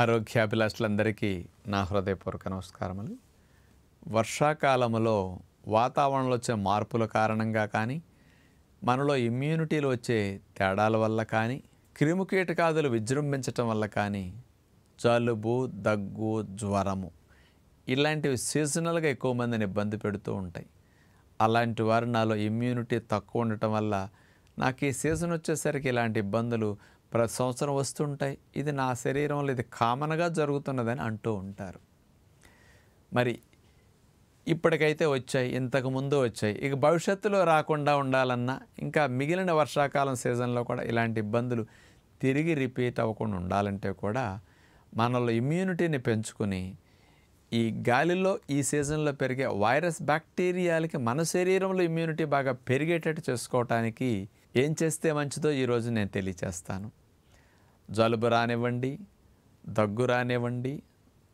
ఆరోగ్యాభిలాషులందరికీ నా హృదయపూర్వక నమస్కారములు వర్షాకాలంలో వాతావరణంలో వచ్చే మార్పుల కారణంగా కానీ మనలో ఇమ్యూనిటీలు వచ్చే తేడాల వల్ల కానీ కీటకాదులు విజృంభించటం వల్ల కానీ జలుబు దగ్గు జ్వరము ఇలాంటివి సీజనల్గా ఎక్కువ మందిని ఇబ్బంది పెడుతూ ఉంటాయి అలాంటి వారు నాలో ఇమ్యూనిటీ తక్కువ ఉండటం వల్ల నాకు ఈ సీజన్ వచ్చేసరికి ఇలాంటి ఇబ్బందులు ప్రతి సంవత్సరం వస్తుంటాయి ఇది నా శరీరంలో ఇది కామన్గా జరుగుతున్నదని అంటూ ఉంటారు మరి ఇప్పటికైతే వచ్చాయి ఇంతకుముందు వచ్చాయి ఇక భవిష్యత్తులో రాకుండా ఉండాలన్నా ఇంకా మిగిలిన వర్షాకాలం సీజన్లో కూడా ఇలాంటి ఇబ్బందులు తిరిగి రిపీట్ అవ్వకుండా ఉండాలంటే కూడా మనలో ఇమ్యూనిటీని పెంచుకుని ఈ గాలిలో ఈ సీజన్లో పెరిగే వైరస్ బ్యాక్టీరియాలకి మన శరీరంలో ఇమ్యూనిటీ బాగా పెరిగేటట్టు చేసుకోవటానికి ఏం చేస్తే మంచిదో ఈరోజు నేను తెలియచేస్తాను జలుబు రానివ్వండి దగ్గు రానివ్వండి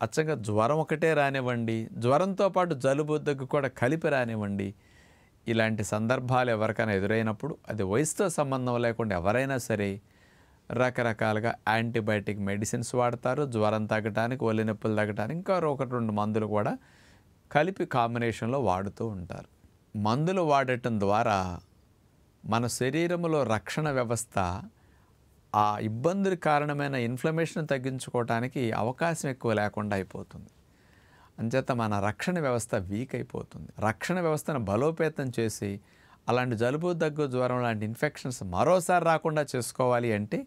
అచ్చంగా జ్వరం ఒకటే రానివ్వండి జ్వరంతో పాటు జలుబు దగ్గు కూడా కలిపి రానివ్వండి ఇలాంటి సందర్భాలు ఎవరికైనా ఎదురైనప్పుడు అది వయసుతో సంబంధం లేకుండా ఎవరైనా సరే రకరకాలుగా యాంటీబయాటిక్ మెడిసిన్స్ వాడతారు జ్వరం తగ్గడానికి ఒళ్ళు నొప్పులు తగ్గడానికి ఇంకా ఒకటి రెండు మందులు కూడా కలిపి కాంబినేషన్లో వాడుతూ ఉంటారు మందులు వాడటం ద్వారా మన శరీరంలో రక్షణ వ్యవస్థ ఆ ఇబ్బందుల కారణమైన ఇన్ఫ్లమేషన్ తగ్గించుకోవటానికి అవకాశం ఎక్కువ లేకుండా అయిపోతుంది అంచేత మన రక్షణ వ్యవస్థ వీక్ అయిపోతుంది రక్షణ వ్యవస్థను బలోపేతం చేసి అలాంటి జలుబు దగ్గు జ్వరం లాంటి ఇన్ఫెక్షన్స్ మరోసారి రాకుండా చేసుకోవాలి అంటే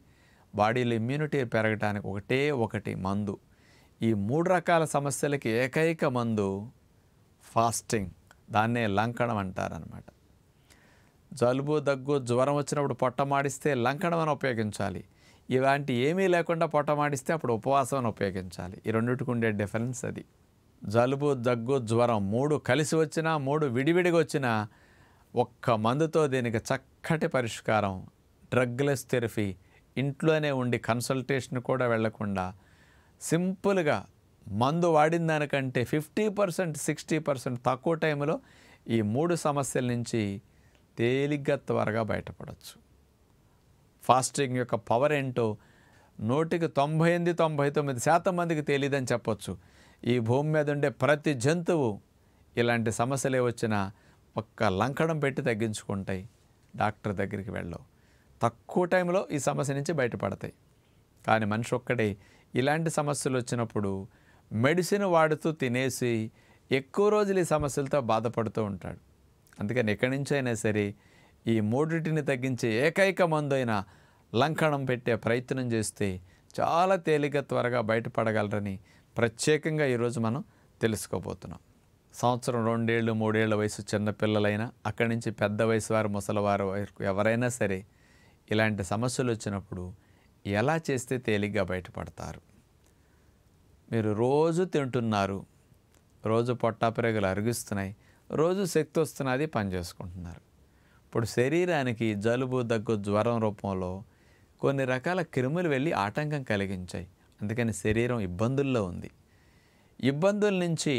బాడీలో ఇమ్యూనిటీ పెరగడానికి ఒకటే ఒకటి మందు ఈ మూడు రకాల సమస్యలకి ఏకైక మందు ఫాస్టింగ్ దాన్నే లంకణం అంటారనమాట జలుబు దగ్గు జ్వరం వచ్చినప్పుడు పొట్టమాడిస్తే లంకణం అని ఉపయోగించాలి ఇలాంటి ఏమీ లేకుండా పొట్టమాడిస్తే అప్పుడు ఉపవాసం అని ఉపయోగించాలి ఈ రెండింటికి ఉండే డిఫరెన్స్ అది జలుబు దగ్గు జ్వరం మూడు కలిసి వచ్చినా మూడు విడివిడిగా వచ్చినా ఒక్క మందుతో దీనికి చక్కటి పరిష్కారం డ్రగ్లెస్ థెరపీ ఇంట్లోనే ఉండి కన్సల్టేషన్ కూడా వెళ్లకుండా సింపుల్గా మందు వాడిన దానికంటే ఫిఫ్టీ పర్సెంట్ సిక్స్టీ పర్సెంట్ తక్కువ టైంలో ఈ మూడు సమస్యల నుంచి తేలిగ్గా త్వరగా బయటపడవచ్చు ఫాస్టింగ్ యొక్క పవర్ ఏంటో నూటికి తొంభై ఎనిమిది తొంభై తొమ్మిది శాతం మందికి తెలియదని చెప్పొచ్చు ఈ భూమి మీద ఉండే ప్రతి జంతువు ఇలాంటి సమస్యలే వచ్చినా ఒక్క లంకడం పెట్టి తగ్గించుకుంటాయి డాక్టర్ దగ్గరికి వెళ్ళవు తక్కువ టైంలో ఈ సమస్య నుంచి బయటపడతాయి కానీ మనిషి ఒక్కడే ఇలాంటి సమస్యలు వచ్చినప్పుడు మెడిసిన్ వాడుతూ తినేసి ఎక్కువ రోజులు ఈ సమస్యలతో బాధపడుతూ ఉంటాడు అందుకని ఎక్కడి నుంచైనా సరే ఈ మూడిటిని తగ్గించే ఏకైక మందైన లంకణం పెట్టే ప్రయత్నం చేస్తే చాలా తేలిక త్వరగా బయటపడగలరని ప్రత్యేకంగా ఈరోజు మనం తెలుసుకోబోతున్నాం సంవత్సరం రెండేళ్ళు మూడేళ్ళ వయసు చిన్నపిల్లలైనా అక్కడి నుంచి పెద్ద వయసు వారు ముసలివారు ఎవరైనా సరే ఇలాంటి సమస్యలు వచ్చినప్పుడు ఎలా చేస్తే తేలిగ్గా బయటపడతారు మీరు రోజు తింటున్నారు రోజు పొట్టాపిరగలు అరిగిస్తున్నాయి రోజు శక్తి వస్తున్నది పనిచేసుకుంటున్నారు ఇప్పుడు శరీరానికి జలుబు దగ్గు జ్వరం రూపంలో కొన్ని రకాల క్రిములు వెళ్ళి ఆటంకం కలిగించాయి అందుకని శరీరం ఇబ్బందుల్లో ఉంది ఇబ్బందుల నుంచి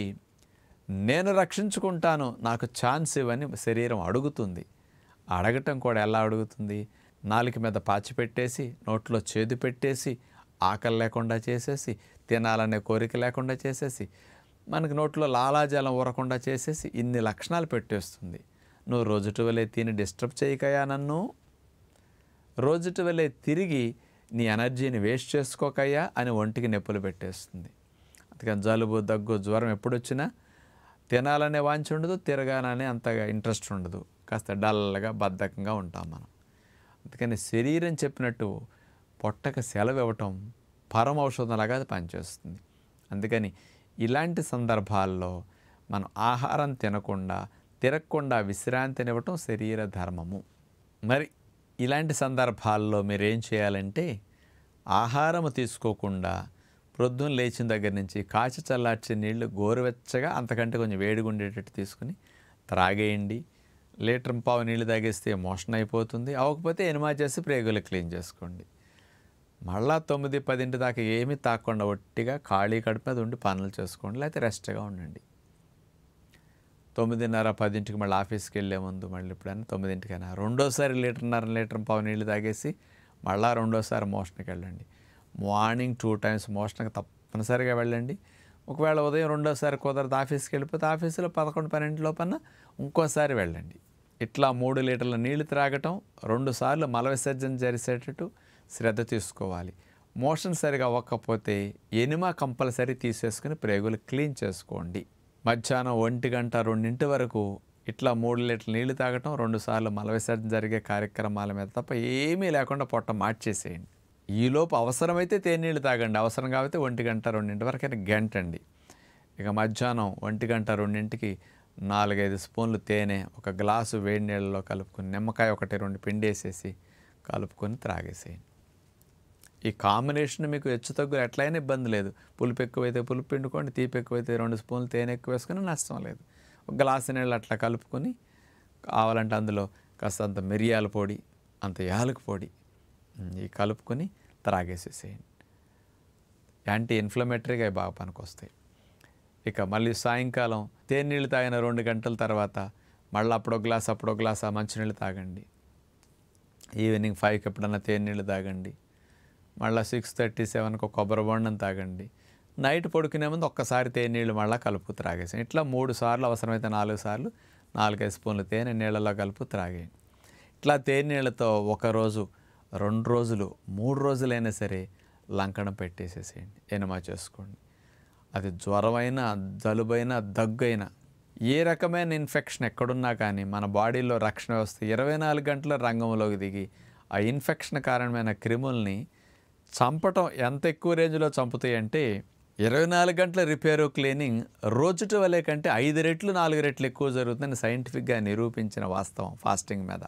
నేను రక్షించుకుంటాను నాకు ఛాన్స్ ఇవ్వని శరీరం అడుగుతుంది అడగటం కూడా ఎలా అడుగుతుంది నాలుక మీద పాచి పెట్టేసి నోట్లో చేదు పెట్టేసి ఆకలి లేకుండా చేసేసి తినాలనే కోరిక లేకుండా చేసేసి మనకి నోట్లో లాలాజలం ఊరకుండా చేసేసి ఇన్ని లక్షణాలు పెట్టేస్తుంది నువ్వు రోజుటి వలే తిని డిస్టర్బ్ చేయకయా నన్ను రోజుటి వలే తిరిగి నీ ఎనర్జీని వేస్ట్ చేసుకోకయ్యా అని ఒంటికి నొప్పులు పెట్టేస్తుంది అందుకని జలుబు దగ్గు జ్వరం ఎప్పుడొచ్చినా తినాలనే వాంచి ఉండదు తిరగాలనే అంతగా ఇంట్రెస్ట్ ఉండదు కాస్త డల్గా బద్ధకంగా ఉంటాం మనం అందుకని శరీరం చెప్పినట్టు పొట్టక సెలవు ఇవ్వటం పరమ ఔషధంలాగా అది పనిచేస్తుంది అందుకని ఇలాంటి సందర్భాల్లో మనం ఆహారం తినకుండా తిరగకుండా విశ్రాంతినివ్వటం శరీర ధర్మము మరి ఇలాంటి సందర్భాల్లో మీరేం చేయాలంటే ఆహారం తీసుకోకుండా ప్రొద్దున లేచిన దగ్గర నుంచి కాచి చల్లార్చే నీళ్లు గోరువెచ్చగా అంతకంటే కొంచెం వేడిగా ఉండేటట్టు తీసుకుని త్రాగేయండి లీటర్ పావు నీళ్ళు తాగేస్తే మోషన్ అయిపోతుంది అవకపోతే ఎనిమా చేసి ప్రేగులు క్లీన్ చేసుకోండి మళ్ళా తొమ్మిది పదింటి దాకా ఏమీ తాకుండా ఒట్టిగా ఖాళీ కడుపు మీద ఉండి పనులు చేసుకోండి లేకపోతే రెస్ట్గా ఉండండి తొమ్మిదిన్నర పదింటికి మళ్ళీ ఆఫీస్కి వెళ్ళే ముందు మళ్ళీ ఎప్పుడైనా తొమ్మిదింటికైనా రెండోసారి లీటర్న్నర లీటర్ పావు నీళ్ళు తాగేసి మళ్ళా రెండోసారి మోషన్కి వెళ్ళండి మార్నింగ్ టూ టైమ్స్ మోషన్కి తప్పనిసరిగా వెళ్ళండి ఒకవేళ ఉదయం రెండోసారి కుదరదు ఆఫీస్కి వెళ్ళిపోతే ఆఫీసులో పదకొండు పన్నెండు లోపల ఇంకోసారి వెళ్ళండి ఇట్లా మూడు లీటర్ల నీళ్లు త్రాగటం రెండుసార్లు మల విసర్జన జరిసేటట్టు శ్రద్ధ తీసుకోవాలి మోషన్ సరిగా అవ్వకపోతే ఎనిమా కంపల్సరీ తీసేసుకుని ప్రేగులు క్లీన్ చేసుకోండి మధ్యాహ్నం ఒంటి గంట రెండింటి వరకు ఇట్లా మూడు లీటర్లు నీళ్లు తాగటం రెండుసార్లు మల విసర్జన జరిగే కార్యక్రమాల మీద తప్ప ఏమీ లేకుండా పొట్ట మార్చేసేయండి ఈలోపు అవసరమైతే తేనీళ్ళు తాగండి అవసరం కాబట్టి ఒంటి గంట రెండింటి వరకైనా గంట అండి ఇక మధ్యాహ్నం ఒంటి గంట రెండింటికి నాలుగైదు స్పూన్లు తేనె ఒక గ్లాసు వేడి నీళ్ళలో కలుపుకుని నిమ్మకాయ ఒకటి రెండు పిండి వేసేసి కలుపుకొని త్రాగేసేయండి ఈ కాంబినేషన్ మీకు హెచ్చు తగ్గులు ఎట్లయినా ఇబ్బంది లేదు పులుపు ఎక్కువైతే పులుపు పిండుకోండి తీపి ఎక్కువైతే రెండు స్పూన్లు తేనె ఎక్కువ వేసుకుని నష్టం లేదు ఒక గ్లాసు నీళ్ళు అట్లా కలుపుకొని కావాలంటే అందులో కాస్త అంత మిరియాల పొడి అంత యాలకు పొడి ఈ కలుపుకొని త్రాగేసేసేయండి యాంటీ ఇన్ఫ్లమేటరీగా బాగా పనికొస్తాయి ఇక మళ్ళీ సాయంకాలం తేనె నీళ్ళు తాగిన రెండు గంటల తర్వాత మళ్ళీ అప్పుడో గ్లాస్ అప్పుడో గ్లాస్ ఆ మంచినీళ్ళు తాగండి ఈవినింగ్ ఫైవ్కి ఎప్పుడన్నా తేనీళ్ళు తాగండి మళ్ళీ సిక్స్ థర్టీ సెవెన్కి కొబ్బరి బొండం తాగండి నైట్ పడుకునే ముందు ఒక్కసారి తేనె నీళ్ళు మళ్ళీ కలుపు త్రాగేసాం ఇట్లా మూడు సార్లు అవసరమైతే నాలుగు సార్లు నాలుగైదు స్పూన్లు తేనె నీళ్ళలో కలుపు త్రాగేయండి ఇట్లా తేనె నీళ్ళతో ఒకరోజు రెండు రోజులు మూడు రోజులైనా సరే లంకణం పెట్టేసేసేయండి ఎనమా చేసుకోండి అది జ్వరమైన జలుబైన దగ్గైనా ఏ రకమైన ఇన్ఫెక్షన్ ఎక్కడున్నా కానీ మన బాడీలో రక్షణ వ్యవస్థ ఇరవై నాలుగు గంటల రంగంలోకి దిగి ఆ ఇన్ఫెక్షన్ కారణమైన క్రిముల్ని చంపటం ఎంత ఎక్కువ రేంజ్లో చంపుతాయి అంటే ఇరవై నాలుగు గంటల రిపేరు క్లీనింగ్ రోజుట వలె కంటే ఐదు రెట్లు నాలుగు రెట్లు ఎక్కువ జరుగుతుందని సైంటిఫిక్గా నిరూపించిన వాస్తవం ఫాస్టింగ్ మీద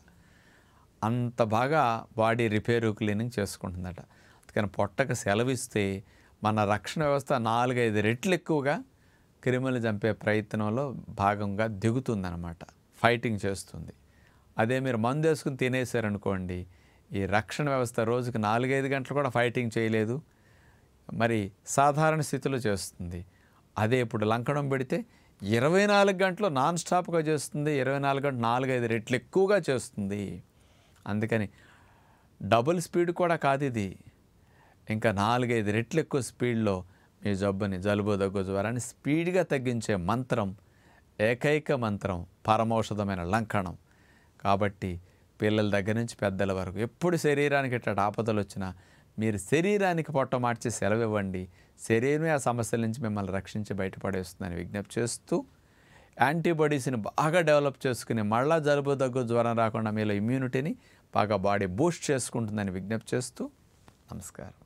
అంత బాగా బాడీ రిపేరు క్లీనింగ్ చేసుకుంటుందట అందుకని పొట్టకు సెలవిస్తే మన రక్షణ వ్యవస్థ నాలుగైదు రెట్లు ఎక్కువగా క్రిములు చంపే ప్రయత్నంలో భాగంగా దిగుతుందనమాట ఫైటింగ్ చేస్తుంది అదే మీరు మందు వేసుకుని తినేశారనుకోండి ఈ రక్షణ వ్యవస్థ రోజుకు నాలుగైదు గంటలు కూడా ఫైటింగ్ చేయలేదు మరి సాధారణ స్థితిలో చేస్తుంది అదే ఇప్పుడు లంకడం పెడితే ఇరవై నాలుగు గంటలు నాన్ స్టాప్గా చేస్తుంది ఇరవై నాలుగు గంటలు నాలుగైదు రెట్లు ఎక్కువగా చేస్తుంది అందుకని డబుల్ స్పీడ్ కూడా కాదు ఇది ఇంకా నాలుగైదు రెట్లు ఎక్కువ స్పీడ్లో మీ జబ్బుని జలుబు దగ్గు జ్వరాన్ని స్పీడ్గా తగ్గించే మంత్రం ఏకైక మంత్రం పరమౌషధమైన లంకణం కాబట్టి పిల్లల దగ్గర నుంచి పెద్దల వరకు ఎప్పుడు శరీరానికి ఇట్లా ఆపదలు వచ్చినా మీరు శరీరానికి పొట్ట మార్చి సెలవు ఇవ్వండి శరీరమే ఆ సమస్యల నుంచి మిమ్మల్ని రక్షించి బయటపడేస్తుందని విజ్ఞప్తి చేస్తూ యాంటీబాడీస్ని బాగా డెవలప్ చేసుకుని మళ్ళా జలుబు దగ్గు జ్వరం రాకుండా మీలో ఇమ్యూనిటీని బాగా బాడీ బూస్ట్ చేసుకుంటుందని విజ్ఞప్తి చేస్తూ నమస్కారం